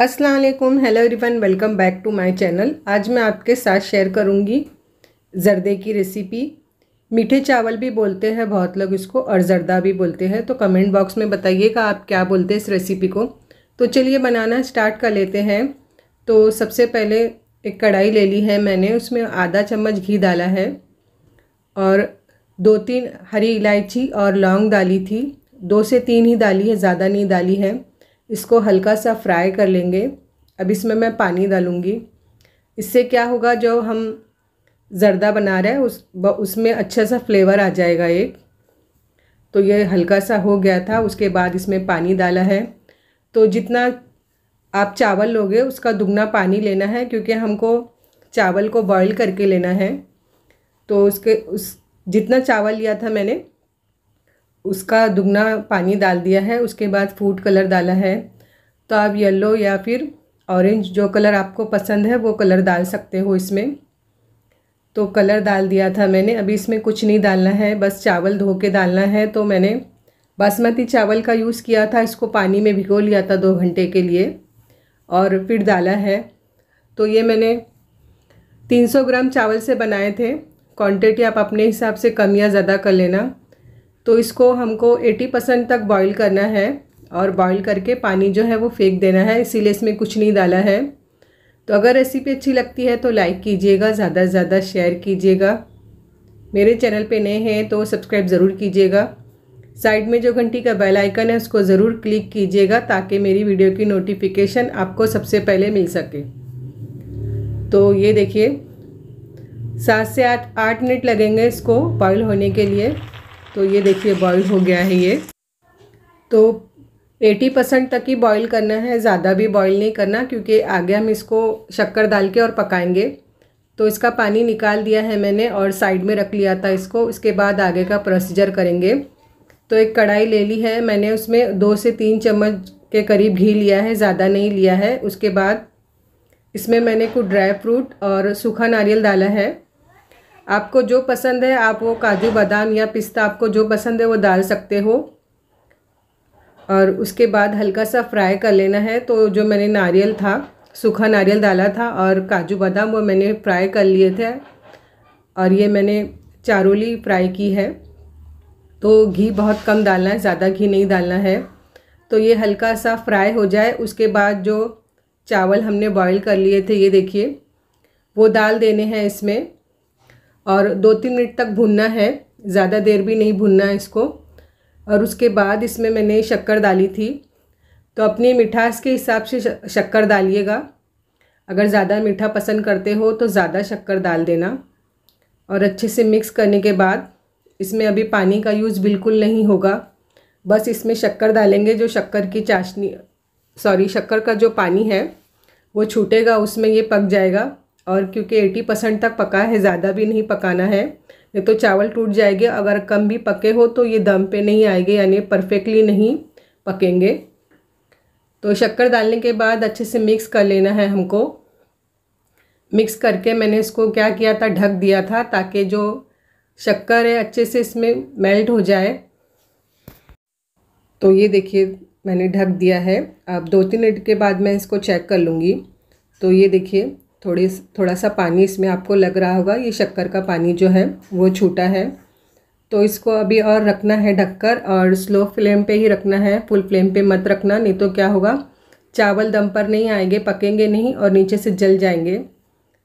अस्सलाम वालेकुम hello everyone welcome back to my channel आज मैं आपके साथ शेयर करूंगी जर्दे की रेसिपी मीठे चावल भी बोलते हैं बहुत लोग इसको और जर्दा भी बोलते हैं तो कमेंट बॉक्स में बताइएगा आप क्या बोलते हैं इस रेसिपी को तो चलिए बनाना स्टार्ट कर लेते हैं तो सबसे पहले एक कढ़ाई ले ली है मैंने उसमें आधा चम्मच घी डाला है और दो तीन हरी इलायची और लौंग डाली थी दो से तीन ही डाली है ज़्यादा नहीं डाली है इसको हल्का सा फ्राई कर लेंगे अब इसमें मैं पानी डालूँगी इससे क्या होगा जो हम जर्दा बना रहे हैं उस उसमें अच्छा सा फ्लेवर आ जाएगा एक तो ये हल्का सा हो गया था उसके बाद इसमें पानी डाला है तो जितना आप चावल लोगे उसका दुगना पानी लेना है क्योंकि हमको चावल को बॉईल करके लेना है तो उसके उस जितना चावल लिया था मैंने उसका दुगना पानी डाल दिया है उसके बाद फूड कलर डाला है तो आप येलो या फिर ऑरेंज जो कलर आपको पसंद है वो कलर डाल सकते हो इसमें तो कलर डाल दिया था मैंने अभी इसमें कुछ नहीं डालना है बस चावल धो के डालना है तो मैंने बासमती चावल का यूज़ किया था इसको पानी में भिगो लिया था दो घंटे के लिए और फिर डाला है तो ये मैंने 300 ग्राम चावल से बनाए थे क्वांटिटी आप अपने हिसाब से कम या ज़्यादा कर लेना तो इसको हमको 80 परसेंट तक बॉईल करना है और बॉईल करके पानी जो है वो फेंक देना है इसीलिए इसमें कुछ नहीं डाला है तो अगर रेसिपी अच्छी लगती है तो लाइक कीजिएगा ज़्यादा से ज़्यादा शेयर कीजिएगा मेरे चैनल पे नए हैं तो सब्सक्राइब ज़रूर कीजिएगा साइड में जो घंटी का बेल आइकन है उसको ज़रूर क्लिक कीजिएगा ताकि मेरी वीडियो की नोटिफिकेशन आपको सबसे पहले मिल सके तो ये देखिए सात से आठ आठ मिनट लगेंगे इसको बॉयल होने के लिए तो ये देखिए बॉईल हो गया है ये तो 80 परसेंट तक ही बॉईल करना है ज़्यादा भी बॉईल नहीं करना क्योंकि आगे हम इसको शक्कर डाल के और पकाएंगे तो इसका पानी निकाल दिया है मैंने और साइड में रख लिया था इसको इसके बाद आगे का प्रोसीजर करेंगे तो एक कढ़ाई ले ली है मैंने उसमें दो से तीन चम्मच के करीब घी लिया है ज़्यादा नहीं लिया है उसके बाद इसमें मैंने कुछ ड्राई फ्रूट और सूखा नारियल डाला है आपको जो पसंद है आप वो काजू बादाम या पिस्ता आपको जो पसंद है वो डाल सकते हो और उसके बाद हल्का सा फ्राई कर लेना है तो जो मैंने नारियल था सूखा नारियल डाला था और काजू बादाम वो मैंने फ्राई कर लिए थे और ये मैंने चारोली फ्राई की है तो घी बहुत कम डालना है ज़्यादा घी नहीं डालना है तो ये हल्का सा फ्राई हो जाए उसके बाद जो चावल हमने बॉईल कर लिए थे ये देखिए वो डाल देने हैं इसमें और दो तीन मिनट तक भुनना है ज़्यादा देर भी नहीं भुनना है इसको और उसके बाद इसमें मैंने शक्कर डाली थी तो अपनी मिठास के हिसाब से शक्कर डालिएगा अगर ज़्यादा मीठा पसंद करते हो तो ज़्यादा शक्कर डाल देना और अच्छे से मिक्स करने के बाद इसमें अभी पानी का यूज़ बिल्कुल नहीं होगा बस इसमें शक्कर डालेंगे जो शक्कर की चाशनी सॉरी शक्कर का जो पानी है वो छूटेगा उसमें ये पक जाएगा और क्योंकि एटी परसेंट तक पका है ज़्यादा भी नहीं पकाना है नहीं तो चावल टूट जाएंगे अगर कम भी पके हो तो ये दम पे नहीं आएंगे यानी परफेक्टली नहीं पकेंगे तो शक्कर डालने के बाद अच्छे से मिक्स कर लेना है हमको मिक्स करके मैंने इसको क्या किया था ढक दिया था ताकि जो शक्कर है अच्छे से इसमें मेल्ट हो जाए तो ये देखिए मैंने ढक दिया है अब दो तीन मिनट के बाद मैं इसको चेक कर लूँगी तो ये देखिए थोड़ी थोड़ा सा पानी इसमें आपको लग रहा होगा ये शक्कर का पानी जो है वो छूटा है तो इसको अभी और रखना है ढककर और स्लो फ्लेम पे ही रखना है फुल फ्लेम पे मत रखना नहीं तो क्या होगा चावल दम पर नहीं आएंगे पकेंगे नहीं और नीचे से जल जाएंगे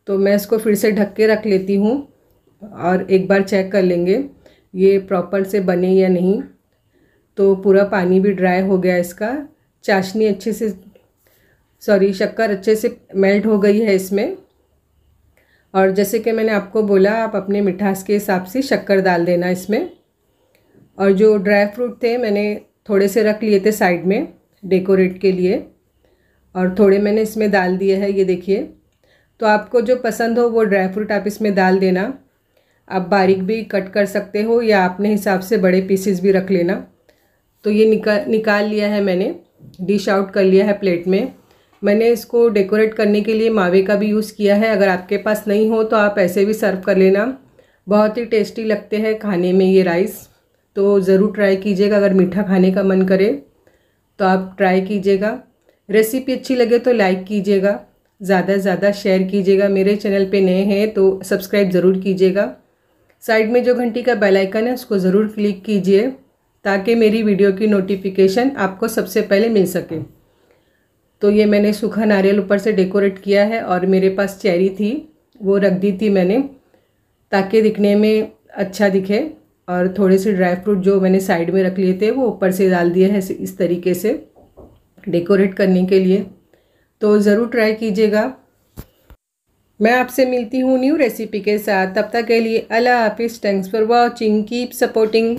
तो मैं इसको फिर से ढक के रख लेती हूँ और एक बार चेक कर लेंगे ये प्रॉपर से बने या नहीं तो पूरा पानी भी ड्राई हो गया इसका चाशनी अच्छे से सॉरी शक्कर अच्छे से मेल्ट हो गई है इसमें और जैसे कि मैंने आपको बोला आप अपने मिठास के हिसाब से शक्कर डाल देना इसमें और जो ड्राई फ्रूट थे मैंने थोड़े से रख लिए थे साइड में डेकोरेट के लिए और थोड़े मैंने इसमें डाल दिए हैं ये देखिए तो आपको जो पसंद हो वो ड्राई फ्रूट आप इसमें डाल देना आप बारीक भी कट कर सकते हो या अपने हिसाब से बड़े पीसेस भी रख लेना तो ये निकाल निकाल लिया है मैंने डिश आउट कर लिया है प्लेट में मैंने इसको डेकोरेट करने के लिए मावे का भी यूज़ किया है अगर आपके पास नहीं हो तो आप ऐसे भी सर्व कर लेना बहुत ही टेस्टी लगते हैं खाने में ये राइस तो ज़रूर ट्राई कीजिएगा अगर मीठा खाने का मन करे तो आप ट्राई कीजिएगा रेसिपी अच्छी लगे तो लाइक कीजिएगा ज़्यादा से ज़्यादा शेयर कीजिएगा मेरे चैनल पे नए हैं तो सब्सक्राइब ज़रूर कीजिएगा साइड में जो घंटी का बेल आइकन है उसको ज़रूर क्लिक कीजिए ताकि मेरी वीडियो की नोटिफिकेशन आपको सबसे पहले मिल सके तो ये मैंने सूखा नारियल ऊपर से डेकोरेट किया है और मेरे पास चेरी थी वो रख दी थी मैंने ताकि दिखने में अच्छा दिखे और थोड़े से ड्राई फ्रूट जो मैंने साइड में रख लिए थे वो ऊपर से डाल दिए हैं इस तरीके से डेकोरेट करने के लिए तो ज़रूर ट्राई कीजिएगा मैं आपसे मिलती हूँ न्यू रेसिपी के साथ तब तक के लिए अल्लाह हाफिज़ thanks for watching keep supporting